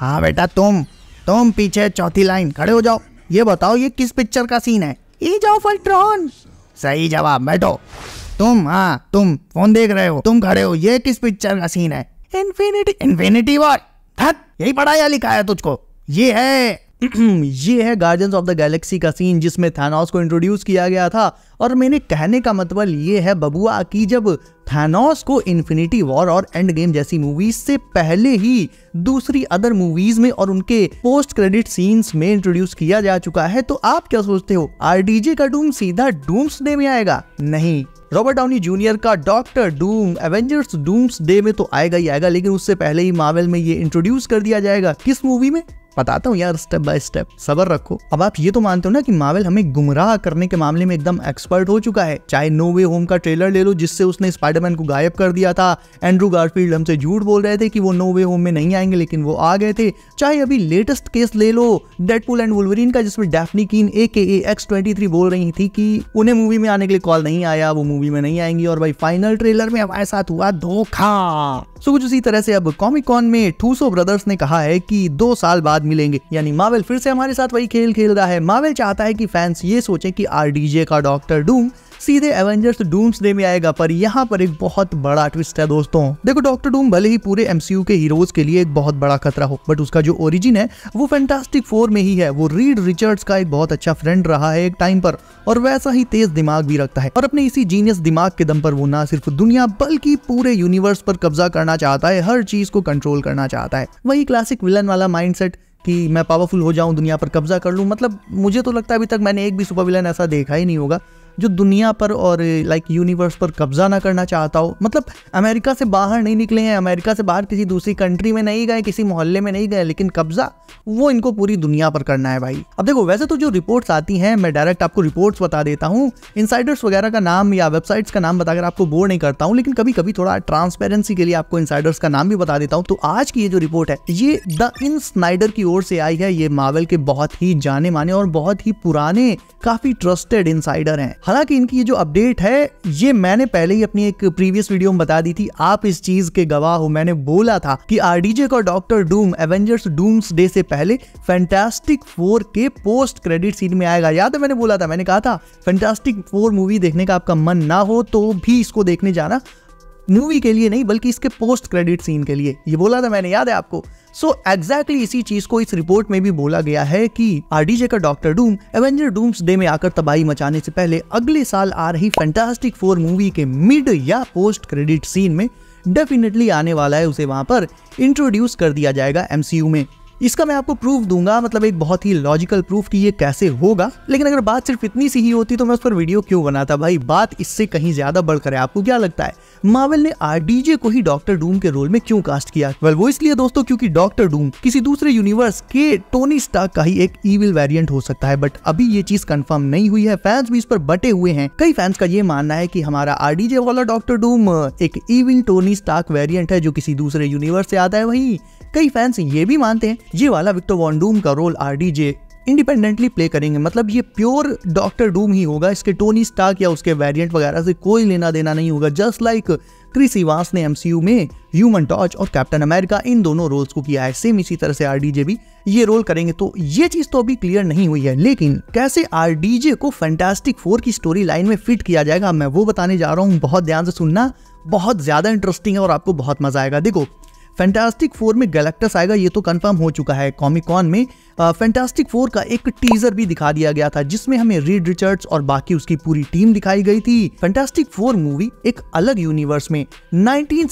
हाँ बेटा तुम तुम पीछे चौथी लाइन खड़े हो जाओ ये बताओ ये किस पिक्चर का सीन है एज ऑफ अल्ट्रॉन सही जवाब बैठो तुम हाँ तुम फोन देख रहे हो तुम खड़े हो ये किस पिक्चर का सीन है इन्फिनिटी इन्फिनिटी वॉर थक यही पढ़ाया लिखाया तुझको ये है ये है गार्जियंस ऑफ द गैलेक्सी का सीन जिसमें थैनॉस को इंट्रोड्यूस किया गया था और मैंने कहने का मतलब ये है बबुआ कि जब थैनॉस को इन्फिनिटी वॉर और एंड गेम जैसी मूवीज से पहले ही दूसरी अदर मूवीज में और उनके पोस्ट क्रेडिट सीन्स में इंट्रोड्यूस किया जा चुका है तो आप क्या सोचते हो आर का डूम सीधा डूम्स डे में आएगा नहीं रॉबर्ट डाउनी जूनियर का doctor Doom Avengers Doomsday में तो आएगा ही आएगा लेकिन उससे पहले ही मावेल में ये इंट्रोड्यूस कर दिया जाएगा किस मूवी में बताता हूँ यार स्टेप बाय स्टेप सबर रखो अब आप ये तो मानते हो ना कि मावेल हमें गुमराह करने के मामले में एकदम एक्सपर्ट हो चुका है चाहे नो वे होम का ट्रेलर ले लो जिससे उसने स्पाइडरमैन को गायब कर दिया था एंड्रू गारफील्ड हमसे झूठ बोल रहे थे कि वो नो वे होम में नहीं आएंगे लेकिन वो आ गए थे चाहे अभी लेटेस्ट केस ले लो डेडपुल एंड वुलवरीन का जिसमें डेफनी कीन ए के एक्स ट्वेंटी बोल रही थी कि उन्हें मूवी में आने के लिए कॉल नहीं आया वो मूवी में नहीं आएंगी और भाई फाइनल ट्रेलर में हमारे साथ हुआ धोखा सो कुछ उसी तरह से अब कॉमिकॉन में ठूसो ब्रदर्स ने कहा है कि दो साल बाद मिलेंगे यानी मावेल फिर से हमारे साथ वही खेल खेल रहा है मावेल चाहता है कि फैंस ये सोचे की आरडीजे का डॉक्टर डूम सीधे एवेंजर्स डूम्स डे में आएगा पर यहाँ पर एक बहुत बड़ा ट्विस्ट है दोस्तों देखो डॉक्टर डूम भले ही पूरे एमसीयू के हीरोज के लिए एक बहुत बड़ा खतरा हो बट उसका जो ओरिजिन है वो फैंटास्टिक फोर में ही है वो रीड रिचर्ड्स का एक बहुत अच्छा फ्रेंड रहा है एक टाइम पर और वैसा ही तेज दिमाग भी रखता है और अपने इसी जीनियस दिमाग के दम पर वो ना सिर्फ दुनिया बल्कि पूरे यूनिवर्स पर कब्जा करना चाहता है हर चीज को कंट्रोल करना चाहता है वही क्लासिक विलन वाला माइंडसेट कि मैं पावरफुल हो जाऊं दुनिया पर कब्जा कर लूं मतलब मुझे तो लगता है अभी तक मैंने एक भी सुपर विलन ऐसा देखा ही नहीं होगा जो दुनिया पर और लाइक यूनिवर्स पर कब्जा ना करना चाहता हो मतलब अमेरिका से बाहर नहीं निकले हैं अमेरिका से बाहर किसी दूसरी कंट्री में नहीं गए किसी मोहल्ले में नहीं गए लेकिन कब्जा वो इनको पूरी दुनिया पर करना है भाई अब देखो वैसे तो जो रिपोर्ट्स आती हैं मैं डायरेक्ट आपको रिपोर्ट्स बता देता हूँ इनसाइडर्स वगैरह का नाम या वेबसाइट्स का नाम बताकर आपको बोर नहीं करता हूँ लेकिन कभी कभी थोड़ा ट्रांसपेरेंसी के लिए आपको इनसाइडर्स का नाम भी बता देता हूँ तो आज की ये जो रिपोर्ट है ये द इन स्नाइडर की ओर से आई है ये मावल के बहुत ही जाने माने और बहुत ही पुराने काफी ट्रस्टेड इनसाइडर हैं हालांकि इनकी ये जो अपडेट है ये मैंने पहले ही अपनी एक प्रीवियस वीडियो में बता दी थी आप इस चीज के गवाह हो मैंने बोला था कि आरडीजे का doctor Doom Avengers Doomsday से पहले फैंटास्टिक फोर के पोस्ट क्रेडिट सीन में आएगा याद है मैंने बोला था मैंने कहा था फैंटास्टिक फोर मूवी देखने का आपका मन ना हो तो भी इसको देखने जाना मूवी के लिए नहीं बल्कि इसके पोस्ट क्रेडिट सीन के लिए ये बोला था मैंने याद है आपको सो so, एग्जैक्टली exactly इसी चीज को इस रिपोर्ट में भी बोला गया है कि आरडीजे का doctor Doom Avenger Doomsday में आकर तबाही मचाने से पहले अगले साल आ रही फैंटास्टिक फोर मूवी के मिड या पोस्ट क्रेडिट सीन में डेफिनेटली आने वाला है उसे वहां पर इंट्रोड्यूस कर दिया जाएगा एमसीयू में इसका मैं आपको प्रूफ दूंगा मतलब एक बहुत ही लॉजिकल प्रूफ कि ये कैसे होगा लेकिन अगर बात सिर्फ इतनी सी ही होती तो मैं उस पर वीडियो क्यों बनाता भाई बात इससे कहीं ज्यादा बढ़कर है आपको क्या लगता है मार्वल ने आरडीजे को ही डॉक्टर डूम के रोल में क्यों कास्ट किया वेल वो इसलिए दोस्तों क्योंकि डॉक्टर डूम किसी दूसरे यूनिवर्स के टोनी स्टार्क का ही एक ईविल वेरियंट हो सकता है बट अभी ये चीज कंफर्म नहीं हुई है फैंस भी इस पर बटे हुए हैं कई फैंस का ये मानना है कि हमारा आरडीजे वाला डॉक्टर डूम एक ईविल टोनी स्टार्क वेरियंट है जो किसी दूसरे यूनिवर्स से आता है वही कई फैंस ये भी मानते हैं ये वाला विक्टर वॉन्डूम का रोल आर इंडिपेंडेंटली प्ले करेंगे मतलब ये प्योर डॉक्टर डूम ही होगा इसके टोनी स्टार्क या उसके वेरिएंट वगैरह से कोई लेना देना नहीं होगा जस्ट लाइक क्रिस इवास ने एमसीयू में ह्यूमन टॉर्च और कैप्टन अमेरिका इन दोनों रोल्स को किया है सेम इसी तरह से आरडीजे भी ये रोल करेंगे तो ये चीज तो अभी क्लियर नहीं हुई है लेकिन कैसे आरडीजे को फैंटास्टिक फोर की स्टोरी लाइन में फिट किया जाएगा मैं वो बताने जा रहा हूँ बहुत ध्यान से सुनना बहुत ज्यादा इंटरेस्टिंग है और आपको बहुत मजा आएगा देखो फैंटास्टिक फोर में गैलेक्टस आएगा ये तो कंफर्म हो चुका है कॉमिकॉन में फैंटास्टिक फोर का एक टीजर भी दिखा दिया गया था जिसमें हमें रीड रिचर्ड्स और बाकी उसकी पूरी टीम दिखाई गई थी फैंटास्टिक फोर मूवी एक अलग यूनिवर्स में नाइनटीन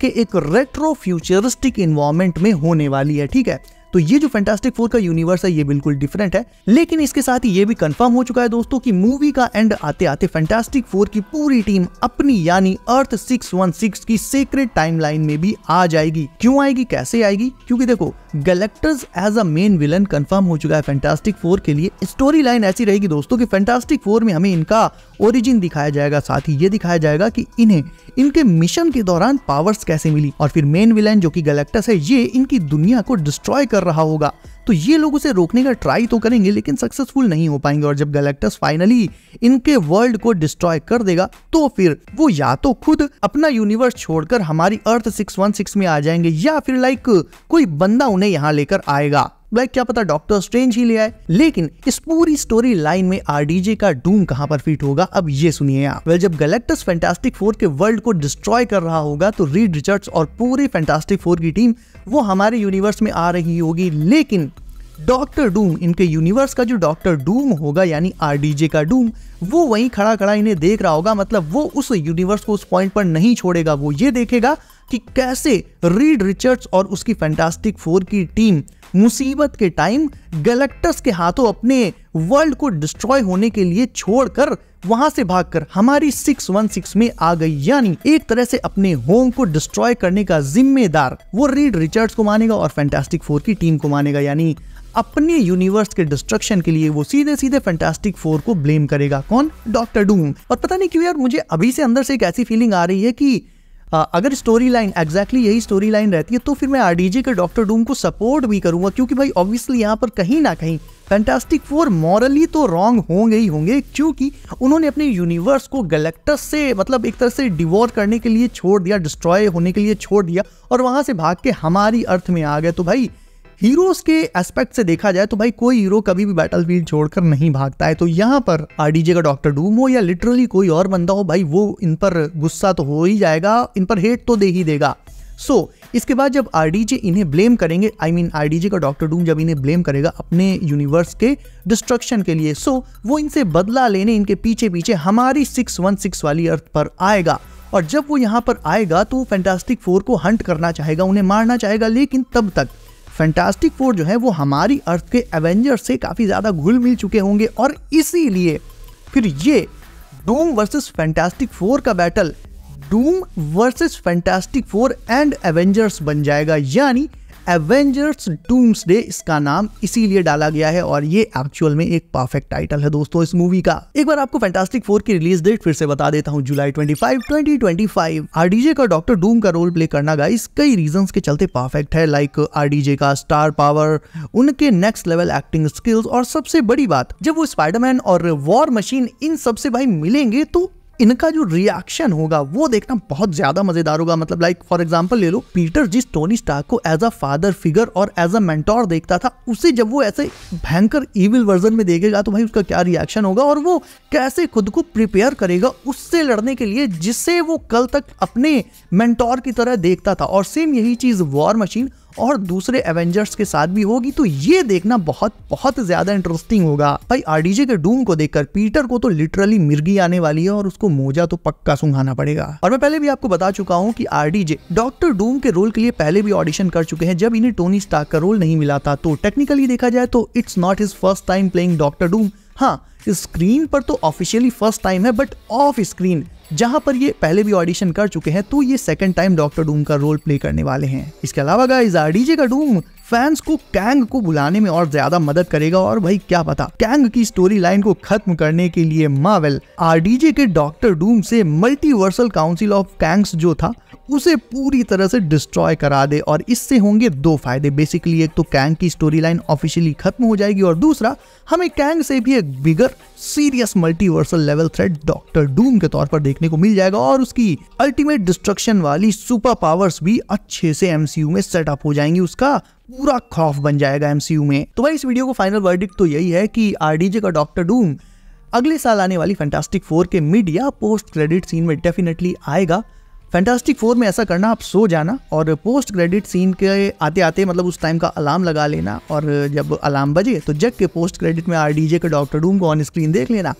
के एक रेट्रो फ्यूचरिस्टिक इन्वायरमेंट में होने वाली है ठीक है तो ये जो फैंटास्टिक फोर का यूनिवर्स है ये बिल्कुल डिफरेंट है लेकिन इसके साथ ही ये भी कंफर्म हो चुका है दोस्तों की मूवी का एंड आते आते फैंटास्टिक फोर की पूरी टीम अपनी यानी अर्थ सिक्स की सीक्रेट टाइमलाइन में भी आ जाएगी क्यों आएगी कैसे आएगी क्योंकि देखो Galactus as a main villain confirm हो चुका है फैंटास्टिक फोर के लिए स्टोरी लाइन ऐसी रहेगी दोस्तों कि फैंटास्टिक फोर में हमें इनका ओरिजिन दिखाया जाएगा साथ ही ये दिखाया जाएगा कि इन्हें इनके मिशन के दौरान पावर्स कैसे मिली और फिर मेन विलन जो कि गैलेक्टस है ये इनकी दुनिया को डिस्ट्रॉय कर रहा होगा तो ये लोग उसे रोकने का ट्राई तो करेंगे लेकिन सक्सेसफुल नहीं हो पाएंगे और जब गैलेक्टस फाइनली इनके वर्ल्ड को डिस्ट्रॉय कर देगा तो फिर वो या तो खुद अपना यूनिवर्स छोड़कर हमारी अर्थ 616 में आ जाएंगे या फिर लाइक कोई बंदा उन्हें यहाँ लेकर आएगा ब्लैक क्या पता डॉक्टर स्ट्रेंज ही ले आए लेकिन इस पूरी स्टोरी लाइन में आरडीजे का डूम कहां पर फिट होगा अब ये सुनिए आप वेल जब गलेक्टस फैंटास्टिक फोर के वर्ल्ड को डिस्ट्रॉय कर रहा होगा तो रीड रिचर्ड्स और पूरी फैंटास्टिक फोर की टीम वो हमारे यूनिवर्स में आ रही होगी लेकिन डॉक्टर डूम इनके यूनिवर्स का जो डॉक्टर डूम होगा यानी आरडीजे का डूम वो वहीं खड़ा खड़ा इन्हें देख रहा होगा मतलब वो उस यूनिवर्स को उस पॉइंट पर नहीं छोड़ेगा वो ये देखेगा कि कैसे रीड रिचर्ड्स और उसकी फैंटास्टिक फोर की टीम मुसीबत के टाइम गैलेक्टस के हाथों अपने वर्ल्ड को डिस्ट्रॉय होने के लिए छोड़कर वहां से भागकर हमारी 616 में आ गई यानी एक तरह से अपने होम को डिस्ट्रॉय करने का जिम्मेदार वो रीड रिचर्ड्स को मानेगा और फैंटास्टिक फोर की टीम को मानेगा यानी अपने यूनिवर्स के डिस्ट्रक्शन के लिए वो सीधे सीधे फैंटास्टिक फोर को ब्लेम करेगा कौन डॉक्टर डूम और पता नहीं क्यों यार मुझे अभी से अंदर से एक ऐसी फीलिंग आ रही है कि अगर स्टोरी लाइन एग्जैक्टली यही स्टोरी लाइन रहती है तो फिर मैं आर के डॉक्टर डूम को सपोर्ट भी करूँगा क्योंकि भाई ऑब्वियसली यहाँ पर कहीं ना कहीं फैंटास्टिक फोर मॉरली तो रॉन्ग होंगे ही होंगे क्योंकि उन्होंने अपने यूनिवर्स को गलेक्टस से मतलब एक तरह से डिवोर करने के लिए छोड़ दिया डिस्ट्रॉय होने के लिए छोड़ दिया और वहाँ से भाग के हमारी अर्थ में आ गए तो भाई हीरोज के एस्पेक्ट से देखा जाए तो भाई कोई हीरो कभी भी फील्ड छोड़कर नहीं भागता है तो यहाँ पर आरडीजे का डॉक्टर डूम हो या लिटरली कोई और बंदा हो भाई वो इन पर गुस्सा तो हो ही जाएगा इन पर हेट तो दे ही देगा सो so, इसके बाद जब आरडीजे इन्हें ब्लेम करेंगे आई मीन आरडीजे का डॉक्टर डूम जब इन्हें ब्लेम करेगा अपने यूनिवर्स के डिस्ट्रक्शन के लिए सो so, वो इनसे बदला लेने इनके पीछे पीछे हमारी सिक्स वन सिक्स वाली अर्थ पर आएगा और जब वो यहाँ पर आएगा तो फैंटास्टिक फोर को हंट करना चाहेगा उन्हें मारना चाहेगा लेकिन तब तक फैंटास्टिक फोर जो है वो हमारी अर्थ के एवेंजर्स से काफ़ी ज़्यादा घुल मिल चुके होंगे और इसीलिए फिर ये डूम वर्सेस फैंटास्टिक फोर का battle Doom versus fantastic four and Avengers बन जाएगा यानी एवेंजर्स डूम्स डे इसका नाम इसीलिए डाला गया है और ये एक्चुअल में एक परफेक्ट टाइटल है दोस्तों इस मूवी का एक बार आपको फैंटास्टिक फोर की रिलीज डेट फिर से बता देता हूँ जुलाई 25, 2025। आरडीजे का डॉक्टर डूम का रोल प्ले करना गाइस कई रीजंस के चलते परफेक्ट है लाइक आरडीजे का स्टार पावर उनके नेक्स्ट लेवल एक्टिंग स्किल्स और सबसे बड़ी बात जब वो स्पाइडरमैन और वॉर मशीन इन सबसे भाई मिलेंगे तो इनका जो रिएक्शन होगा वो देखना बहुत ज्यादा मजेदार होगा मतलब लाइक फॉर एग्जांपल ले लो पीटर जिस टोनी स्टार्क को एज अ फादर फिगर और एज अ मेंटोर देखता था उसे जब वो ऐसे भयंकर इविल वर्जन में देखेगा तो भाई उसका क्या रिएक्शन होगा और वो कैसे खुद को प्रिपेयर करेगा उससे लड़ने के लिए जिससे वो कल तक अपने मेंटोर की तरह देखता था और सेम यही चीज वॉर मशीन और दूसरे एवेंजर्स के साथ भी होगी तो ये देखना बहुत बहुत ज्यादा इंटरेस्टिंग होगा भाई आरडीजे के डूम को देखकर पीटर को तो लिटरली मिर्गी आने वाली है और उसको मोजा तो पक्का सुंघाना पड़ेगा और मैं पहले भी आपको बता चुका हूँ की आरडीजे डॉक्टर डूम के रोल के लिए पहले भी ऑडिशन कर चुके हैं जब इन्हें टोनी स्टार का रोल नहीं मिला था तो टेक्निकली देखा जाए तो it's not his first time playing doctor Doom हाँ स्क्रीन पर तो ऑफिशियली फर्स्ट टाइम है बट ऑफ स्क्रीन जहां पर ये पहले भी ऑडिशन कर चुके हैं तो ये सेकंड टाइम डॉक्टर डूम का रोल प्ले करने वाले हैं इसके अलावा गाइज आरडीजे का डूम फैंस को कैंग को बुलाने में और ज्यादा मदद करेगा और भाई क्या पता कैंग की स्टोरी लाइन को खत्म करने के लिए मावेल आरडीजे के डॉक्टर डूम से मल्टीवर्सल काउंसिल ऑफ कैंग्स जो था उसे पूरी तरह से डिस्ट्रॉय करा दे और इससे होंगे दो फायदे बेसिकली एक तो कैंग की स्टोरी लाइन ऑफिशियली खत्म हो जाएगी और दूसरा हमें कैंग से भी एक bigger serious multiversal level threat doctor Doom के तौर पर देख देखने को मिल जाएगा और उसकी अल्टीमेट डिस्ट्रक्शन वाली सुपर पावर्स भी अच्छे से एमसीयू में सेटअप हो जाएंगी उसका पूरा खौफ बन जाएगा एमसीयू में तो भाई इस वीडियो को फाइनल वर्डिक तो यही है कि आरडीजे का डॉक्टर डूम अगले साल आने वाली फैंटास्टिक फोर के मिड या पोस्ट क्रेडिट सीन में डेफिनेटली आएगा फैंटास्टिक फोर में ऐसा करना आप सो जाना और पोस्ट क्रेडिट सीन के आते आते मतलब उस टाइम का अलार्म लगा लेना और जब अलार्म बजे तो जग के पोस्ट क्रेडिट में आर डीजे के डॉक्टर डूम को ऑन स्क्रीन देख लेना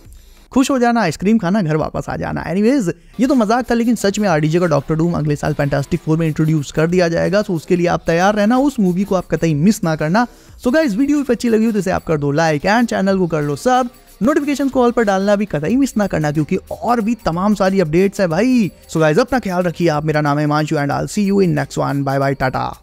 खुश हो जाना आइसक्रीम खाना घर वापस आ जाना एनीवेज ये तो मजाक था लेकिन सच में आरडीजे का डॉक्टर डूम अगले साल फैंटास्टिक फोर में इंट्रोड्यूस कर दिया जाएगा तो उसके लिए आप तैयार रहना उस मूवी को आप कतई मिस ना करना सो so इस वीडियो भी अच्छी लगी हो तो इसे आप कर दो लाइक एंड चैनल को कर लो सब नोटिफिकेशन कॉल पर डालना भी कतई मिस ना करना क्योंकि और भी तमाम सारी अपडेट्स है भाई सो गाइज अपना ख्याल रखिए आप मेरा नाम है मांचू and all see you in next one bye bye Tata